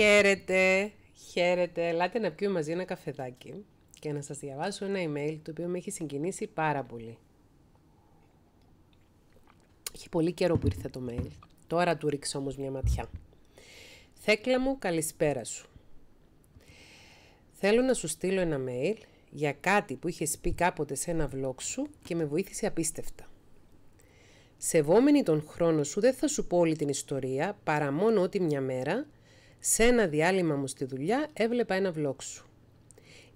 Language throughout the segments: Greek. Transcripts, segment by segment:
Χαίρετε, χαίρετε. Λάτε να πιούμε μαζί ένα καφεδάκι και να σας διαβάσω ένα email το οποίο με έχει συγκινήσει πάρα πολύ. Έχει πολύ καιρό που ήρθε το mail. Τώρα του ρίξω όμως μια ματιά. Θέκλα μου, καλησπέρα σου. Θέλω να σου στείλω ένα mail για κάτι που είχες πει κάποτε σε ένα vlog σου και με βοήθησε απίστευτα. Σεβόμενη τον χρόνο σου δεν θα σου πω όλη την ιστορία παρά μόνο ότι μια μέρα σε ένα διάλειμμα μου στη δουλειά έβλεπα ένα βλόξου. σου.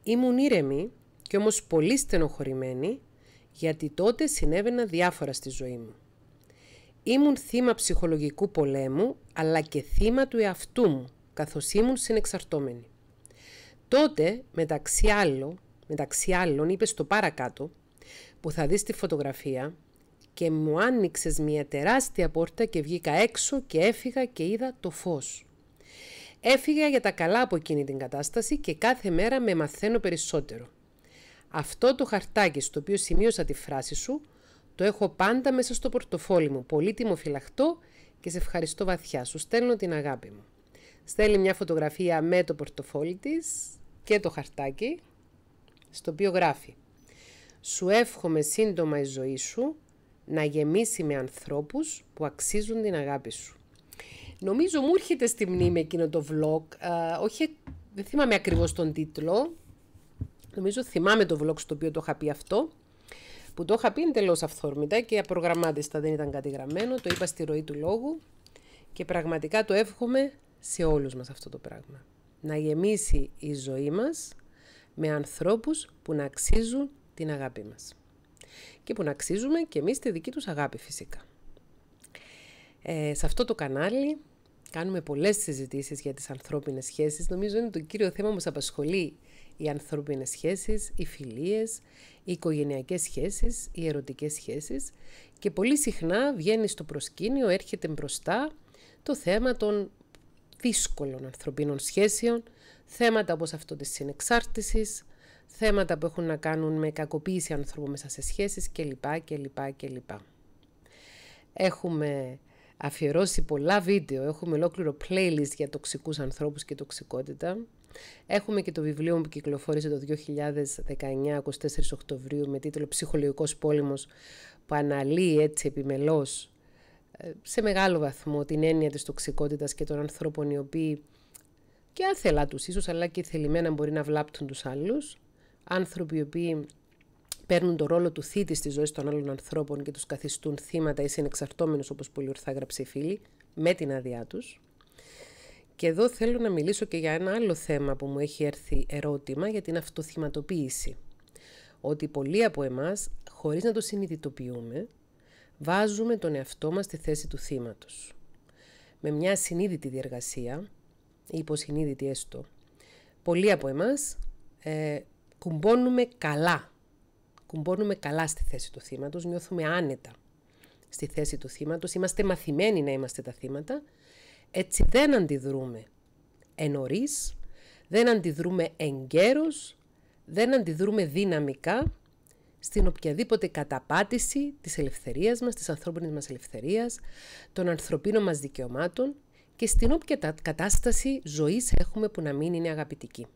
Ήμουν ήρεμη και όμως πολύ στενοχωρημένη γιατί τότε συνέβαινα διάφορα στη ζωή μου. Ήμουν θύμα ψυχολογικού πολέμου αλλά και θύμα του εαυτού μου καθώς ήμουν συνεξαρτώμενη. Τότε μεταξύ, μεταξύ άλλων είπες στο παρακάτω που θα δεις τη φωτογραφία και μου άνοιξες μια τεράστια πόρτα και βγήκα έξω και έφυγα και είδα το φως. Έφυγα για τα καλά από εκείνη την κατάσταση και κάθε μέρα με μαθαίνω περισσότερο. Αυτό το χαρτάκι στο οποίο σημείωσα τη φράση σου, το έχω πάντα μέσα στο πορτοφόλι μου, πολύτιμο φυλαχτό και σε ευχαριστώ βαθιά. Σου στέλνω την αγάπη μου. Στέλνει μια φωτογραφία με το πορτοφόλι της και το χαρτάκι, στο οποίο γράφει «Σου εύχομαι σύντομα η ζωή σου να γεμίσει με ανθρώπους που αξίζουν την αγάπη σου». Νομίζω μου έρχεται στη μνήμη ναι. εκείνο το vlog, όχι, δεν θυμάμαι ακριβώς τον τίτλο, νομίζω θυμάμαι το vlog στο οποίο το είχα πει αυτό, που το είχα πει εντελώ αυθόρμητα και απρογραμμάτιστα δεν ήταν κατηγραμμένο, το είπα στη ροή του λόγου και πραγματικά το εύχομαι σε όλους μας αυτό το πράγμα. Να γεμίσει η ζωή μας με ανθρώπους που να αξίζουν την αγάπη μας. Και που να αξίζουμε και εμείς τη δική τους αγάπη φυσικά. Ε, σε αυτό το κανάλι κάνουμε πολλές συζητήσεις για τις ανθρώπινες σχέσεις. Νομίζω είναι το κύριο θέμα που μας απασχολεί. Οι ανθρώπινες σχέσεις, οι φιλίες, οι οικογενειακές σχέσεις, οι ερωτικές σχέσεις. Και πολύ συχνά βγαίνει στο προσκήνιο, έρχεται μπροστά το θέμα των δύσκολων ανθρωπίνων σχέσεων, θέματα όπως αυτό της συνεξάρτησης, θέματα που έχουν να κάνουν με κακοποίηση ανθρώπων μέσα σε σχέσεις κλπ, κλπ. Έχουμε αφιερώσει πολλά βίντεο. Έχουμε ολόκληρο playlist για τοξικούς ανθρώπους και τοξικότητα. Έχουμε και το βιβλίο μου που κυκλοφόρησε το 2019, 24 Οκτωβρίου, με τίτλο «Ψυχολογικός πόλεμος», που αναλύει έτσι επιμελώς ε, σε μεγάλο βαθμό την έννοια της τοξικότητας και των ανθρώπων οι οποίοι και άθελά τους ίσως, αλλά και θελημένα μπορεί να βλάπτουν τους άλλους. Άνθρωποι οι οποίοι παίρνουν τον ρόλο του θήτη στη ζωή των άλλων ανθρώπων και τους καθιστούν θύματα ή συνεξαρτώμενους, όπως πολύ ορθά γράψει η συνεξαρτωμενου οπω πολυ ορθα γραψει η με την άδειά τους. Και εδώ θέλω να μιλήσω και για ένα άλλο θέμα που μου έχει έρθει ερώτημα για την αυτοθυματοποίηση. Ότι πολλοί από εμάς, χωρίς να το συνειδητοποιούμε, βάζουμε τον εαυτό μας στη θέση του θύματος. Με μια συνείδητη διεργασία, ή υποσυνείδητη έστω, πολλοί από εμάς ε, κουμπώνουμε καλά κουμπώνουμε καλά στη θέση του θύματος, νιώθουμε άνετα στη θέση του θύματος, είμαστε μαθημένοι να είμαστε τα θύματα, έτσι δεν αντιδρούμε ενωρίς, δεν αντιδρούμε εγκαίρως, δεν αντιδρούμε δυναμικά στην οποιαδήποτε καταπάτηση της ελευθερίας μας, της ανθρώπινης μας ελευθερίας, των ανθρωπίνων μας δικαιωμάτων και στην όποια κατάσταση ζωής έχουμε που να μην είναι αγαπητική.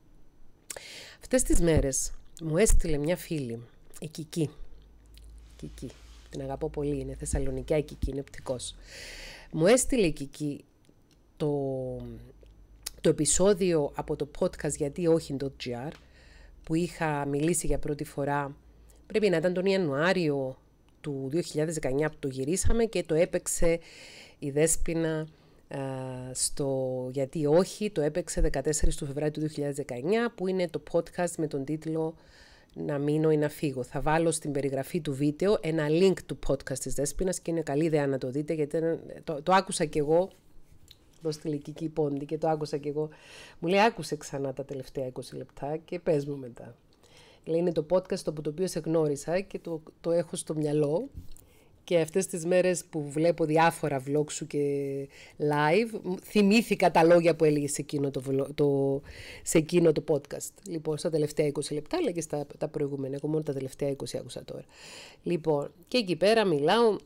Αυτές τις μέρες μου έστειλε μια φίλη η Κική. Την αγαπώ πολύ. Είναι Θεσσαλονικιά η Είναι οπτικός. Μου έστειλε η Κική το, το επεισόδιο από το podcast «Γιατί όχι» που είχα μιλήσει για πρώτη φορά. Πρέπει να ήταν τον Ιανουάριο του 2019 που το γυρίσαμε και το έπαιξε η Δέσποινα στο «Γιατί όχι» το έπαιξε 14 του Φεβρουάριου του 2019 που είναι το podcast με τον τίτλο να μείνω ή να φύγω. Θα βάλω στην περιγραφή του βίντεο ένα link του podcast της Δέσποινας και είναι καλή ιδέα να το δείτε γιατί το, το άκουσα κι εγώ εδώ στη Λυκική πόντι και το άκουσα κι εγώ. Μου λέει άκουσε ξανά τα τελευταία 20 λεπτά και πες μου μετά. Λέει είναι το podcast από το οποίο σε γνώρισα και το, το έχω στο μυαλό και αυτές τις μέρες που βλέπω διάφορα vlog σου και live, θυμήθηκα τα λόγια που έλεγες σε εκείνο το, το, σε το podcast. Λοιπόν, στα τελευταία 20 λεπτά, αλλά και στα τα προηγούμενα. Εγώ μόνο τα τελευταία 20 άκουσα τώρα. Λοιπόν, και εκεί πέρα μιλάω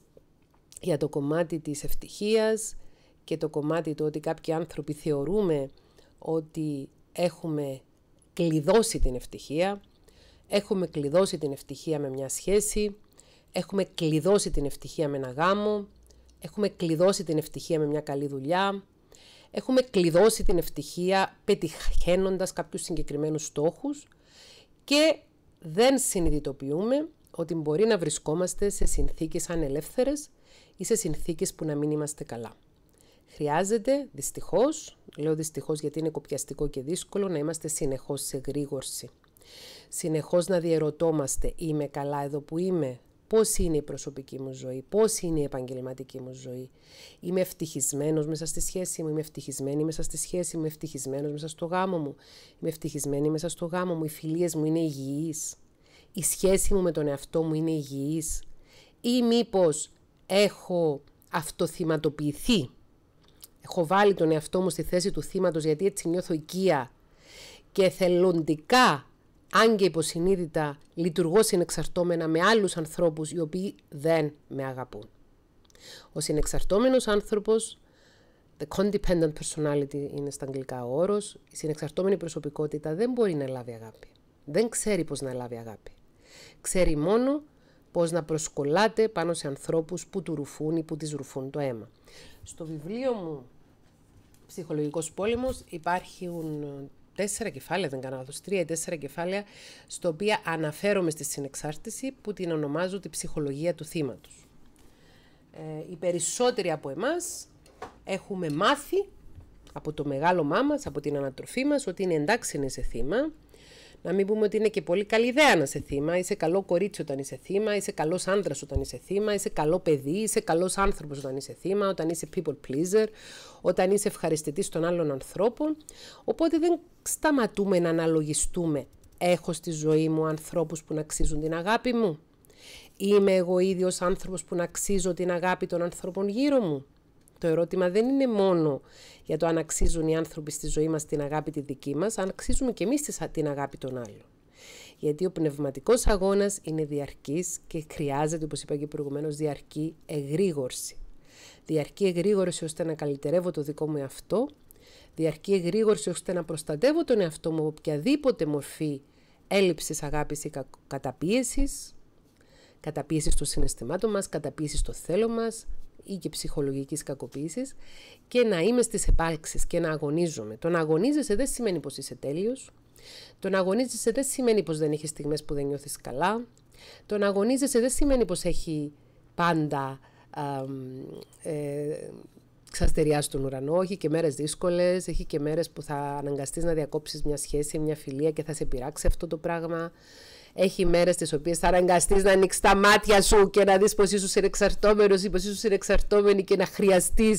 για το κομμάτι της ευτυχίας και το κομμάτι του ότι κάποιοι άνθρωποι θεωρούμε ότι έχουμε κλειδώσει την ευτυχία, έχουμε κλειδώσει την ευτυχία με μια σχέση, Έχουμε κλειδώσει την ευτυχία με ένα γάμο, έχουμε κλειδώσει την ευτυχία με μια καλή δουλειά, έχουμε κλειδώσει την ευτυχία πετυχαίνοντας κάποιους συγκεκριμένους στόχους και δεν συνειδητοποιούμε ότι μπορεί να βρισκόμαστε σε συνθήκες ανελεύθερες ή σε συνθήκες που να μην είμαστε καλά. Χρειάζεται δυστυχώς, λέω δυστυχώς γιατί είναι κοπιαστικό και δύσκολο, να είμαστε συνεχώς σε γρήγορση. Συνεχώς να διαιρωτόμαστε είμαι καλά εδώ που είμαι, πώς είναι η προσωπική μου ζωή, πώς είναι η επαγγελματική μου ζωή. Είμαι ευτυχισμένος μέσα στη σχέση μου, είμαι ευτυχισμένη μέσα στη σχέση μου, είμαι ευτυχισμένος μέσα στο γάμο μου, είμαι ευτυχισμένη μέσα στο γάμο μου, οι φιλίες μου είναι υγιείς, η σχέση μου με τον εαυτό μου είναι υγιείς, ή μήπως έχω αυτοθυματοποιηθεί, έχω βάλει τον εαυτό μου στη θέση του θύματος γιατί έτσι νιώθω οικία και θελοντικά αν και υποσυνείδητα λειτουργώ συνεξαρτώμενα με άλλους ανθρώπους οι οποίοι δεν με αγαπούν. Ο συνεξαρτώμενος άνθρωπος, the codependent personality είναι στα αγγλικά ο όρος, η συνεξαρτώμενη προσωπικότητα δεν μπορεί να λάβει αγάπη. Δεν ξέρει πώς να λάβει αγάπη. Ξέρει μόνο πώς να προσκολάται πάνω σε ανθρώπους που του ρουφούν ή που της ρουφούν το αίμα. Στο βιβλίο μου «Ψυχολογικός πόλεμος» υπάρχουν τέσσερα κεφάλαια, δεν κάνω λάθος, τρία ή τέσσερα κεφάλαια, στο οποία αναφέρομαι στη συνεξάρτηση που την ονομάζω τη ψυχολογία του θύματος. Ε, οι περισσότεροι από εμάς έχουμε μάθει από το μεγάλο μάμας, από την ανατροφή μας, ότι είναι εντάξει να είσαι θύμα, να μην πούμε ότι είναι και πολύ καλή ιδέα να σε θύμα. Είσαι καλό κορίτσι όταν είσαι θύμα, είσαι καλός άντρας όταν είσαι θύμα, είσαι καλό παιδί, είσαι καλός άνθρωπος όταν είσαι θύμα, όταν είσαι people pleaser, όταν είσαι ευχαριστητής των άλλων ανθρώπων. Οπότε δεν σταματούμε να αναλογιστούμε. Έχω στη ζωή μου ανθρώπους που να αξίζουν την αγάπη μου. Είμαι εγώ ίδιος άνθρωπος που να αξίζω την αγάπη των ανθρώπων γύρω μου. Το ερώτημα δεν είναι μόνο για το αν αξίζουν οι άνθρωποι στη ζωή μας την αγάπη τη δική μας, αν αξίζουμε και εμείς την αγάπη των άλλων. Γιατί ο πνευματικός αγώνας είναι διαρκής και χρειάζεται, όπως είπα και προηγουμένως, διαρκή εγρήγορση. Διαρκή εγρήγορση ώστε να καλυτερεύω το δικό μου εαυτό, διαρκή εγρήγορση ώστε να προστατεύω τον εαυτό μου από οποιαδήποτε μορφή έλλειψης αγάπης ή καταπίεσης, καταπίεσης των συναισθημάτων μας, καταπίεσης στο θέλω μας, ή και ψυχολογικής κακοποίησης και να είμαι στις επάρξεις και να αγωνίζομαι. Το να αγωνίζεσαι δεν σημαίνει πως είσαι τέλειος. Το να αγωνίζεσαι δεν σημαίνει πως δεν έχεις στιγμές που δεν νιώθεις καλά. Το να αγωνίζεσαι δεν σημαίνει πως έχει πάντα ε, ε, ουρανό, έχει και μέρες δύσκολες, έχει και μέρες που θα αναγκαστείς να διακόψεις μια σχέση, μια φιλία και θα σε πειράξει αυτό το πράγμα. Έχει μέρες τις οποίες θα αναγκαστείς να ανοίξεις τα μάτια σου και να δεις πως είσαι συνεξαρτώμενο ή πως είσαι συνεξαρτώμενη και να χρειαστείς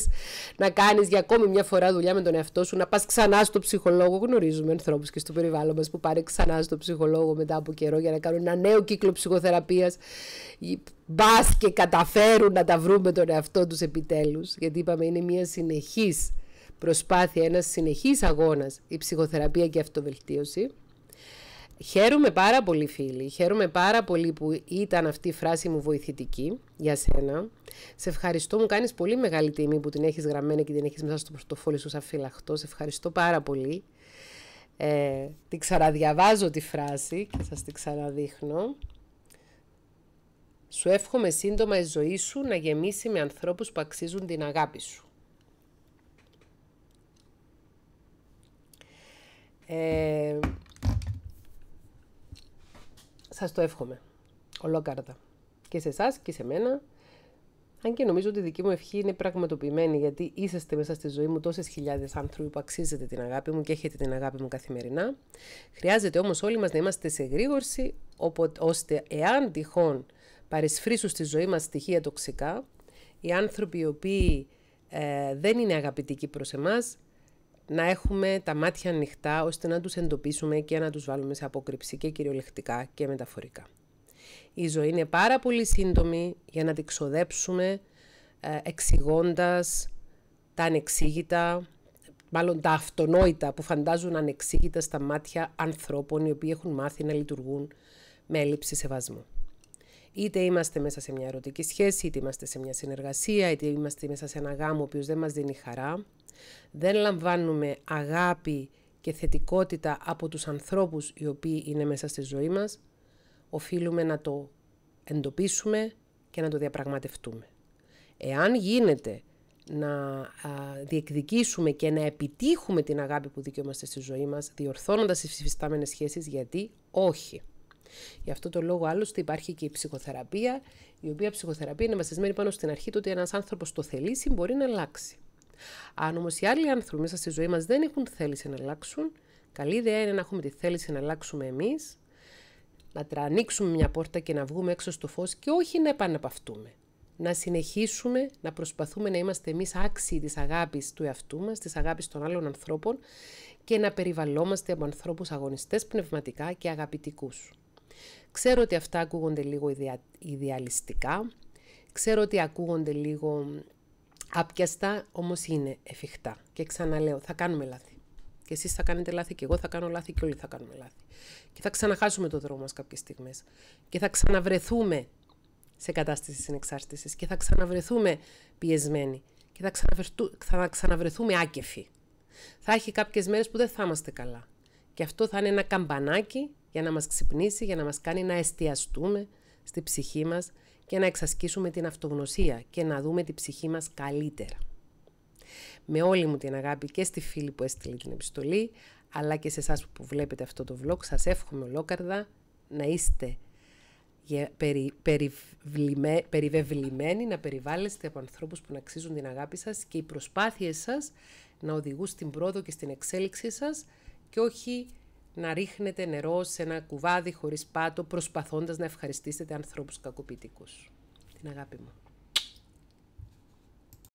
να κάνεις για ακόμη μια φορά δουλειά με τον εαυτό σου, να πας ξανά στο ψυχολόγο. Γνωρίζουμε ανθρώπους και στο περιβάλλον μας που πάρει ξανά στο ψυχολόγο μετά από καιρό για να κάνουν ένα νέο κύκλο ψυχοθεραπείας. Μπας και καταφέρουν να τα βρούμε τον εαυτό τους επιτέλους. Γιατί είπαμε είναι μια συνεχής προσπάθεια, ένας συνεχής αγώνας η ψυχοθεραπεία και η αυτοβελτίωση. Χαίρομαι πάρα πολύ φίλοι, χαίρομαι πάρα πολύ που ήταν αυτή η φράση μου βοηθητική για σένα. Σε ευχαριστώ, μου κάνεις πολύ μεγάλη τιμή που την έχεις γραμμένη και την έχεις μέσα στο πορτοφόλι σου σαν φυλαχτός. Σε ευχαριστώ πάρα πολύ. Ε, την ξαναδιαβάζω τη φράση και σας την ξαναδείχνω. Σου εύχομαι σύντομα η ζωή σου να γεμίσει με ανθρώπους που αξίζουν την αγάπη σου. Ε, σας το εύχομαι. Ολόκαρτα. Και σε εσάς και σε μένα. Αν και νομίζω ότι η δική μου ευχή είναι πραγματοποιημένη, γιατί είσαστε μέσα στη ζωή μου τόσες χιλιάδες άνθρωποι που αξίζετε την αγάπη μου και έχετε την αγάπη μου καθημερινά. Χρειάζεται όμως όλοι μας να είμαστε σε γρήγορση, οπότε, ώστε εάν τυχόν παρεσφρήσουν στη ζωή μας στοιχεία τοξικά, οι άνθρωποι οι οποίοι ε, δεν είναι αγαπητικοί προς εμάς να έχουμε τα μάτια ανοιχτά ώστε να τους εντοπίσουμε και να τους βάλουμε σε απόκρυψη και κυριολεκτικά και μεταφορικά. Η ζωή είναι πάρα πολύ σύντομη για να την ξοδέψουμε ε, εξηγώντας τα ανεξήγητα, μάλλον τα αυτονόητα που φαντάζουν ανεξήγητα στα μάτια ανθρώπων οι οποίοι έχουν μάθει να λειτουργούν με έλλειψη σεβασμού. Είτε είμαστε μέσα σε μια ερωτική σχέση, είτε είμαστε σε μια συνεργασία, είτε είμαστε μέσα σε ένα γάμο ο οποίος δεν μας δίνει χαρά, δεν λαμβάνουμε αγάπη και θετικότητα από τους ανθρώπους οι οποίοι είναι μέσα στη ζωή μας, οφείλουμε να το εντοπίσουμε και να το διαπραγματευτούμε. Εάν γίνεται να διεκδικήσουμε και να επιτύχουμε την αγάπη που δικαιούμαστε στη ζωή μας, διορθώνοντας τις φυστάμενες σχέσεις, γιατί όχι. Γι' αυτό το λόγο άλλωστε υπάρχει και η ψυχοθεραπεία, η οποία ψυχοθεραπεία είναι βασισμένη πάνω στην αρχή του ότι ένας άνθρωπος το θελήσει μπορεί να αλλάξει. Αν όμως οι άλλοι άνθρωποι μέσα στη ζωή μας δεν έχουν θέληση να αλλάξουν, καλή ιδέα είναι να έχουμε τη θέληση να αλλάξουμε εμείς, να τρανήξουμε μια πόρτα και να βγούμε έξω στο φως και όχι να επαναπαυτούμε. Να συνεχίσουμε να προσπαθούμε να είμαστε εμείς άξιοι της αγάπης του εαυτού μας, της αγάπης των άλλων ανθρώπων και να περιβαλλόμαστε από ανθρώπους αγωνιστές πνευματικά και αγαπητικούς. Ξέρω ότι αυτά ακούγονται λίγο ιδεαλιστικά, ξέρω ότι ακούγονται λίγο Άπιαστα όμως είναι εφικτά. Και ξαναλέω, θα κάνουμε λάθη. Και εσείς θα κάνετε λάθη και εγώ θα κάνω λάθη και όλοι θα κάνουμε λάθη. Και θα ξαναχάσουμε το δρόμο μας κάποιες στιγμές. Και θα ξαναβρεθούμε σε κατάσταση συνεξάρτησης και θα ξαναβρεθούμε πιεσμένοι και θα, ξαναβρεθούμε άκεφοι. Θα έχει κάποιες μέρες που δεν θα είμαστε καλά. Και αυτό θα είναι ένα καμπανάκι για να μας ξυπνήσει, για να μας κάνει να εστιαστούμε στη ψυχή μας και να εξασκήσουμε την αυτογνωσία και να δούμε τη ψυχή μας καλύτερα. Με όλη μου την αγάπη και στη φίλη που έστειλε την επιστολή, αλλά και σε εσάς που βλέπετε αυτό το vlog, σας εύχομαι ολόκαρδα να είστε περι, περιβεβλημένοι, να περιβάλλεστε από ανθρώπους που να αξίζουν την αγάπη σας και οι προσπάθειες σας να οδηγούν στην πρόοδο και στην εξέλιξή σας και όχι να ρίχνετε νερό σε ένα κουβάδι χωρίς πάτο προσπαθώντας να ευχαριστήσετε ανθρώπους κακοποιητικούς. Την αγάπη μου.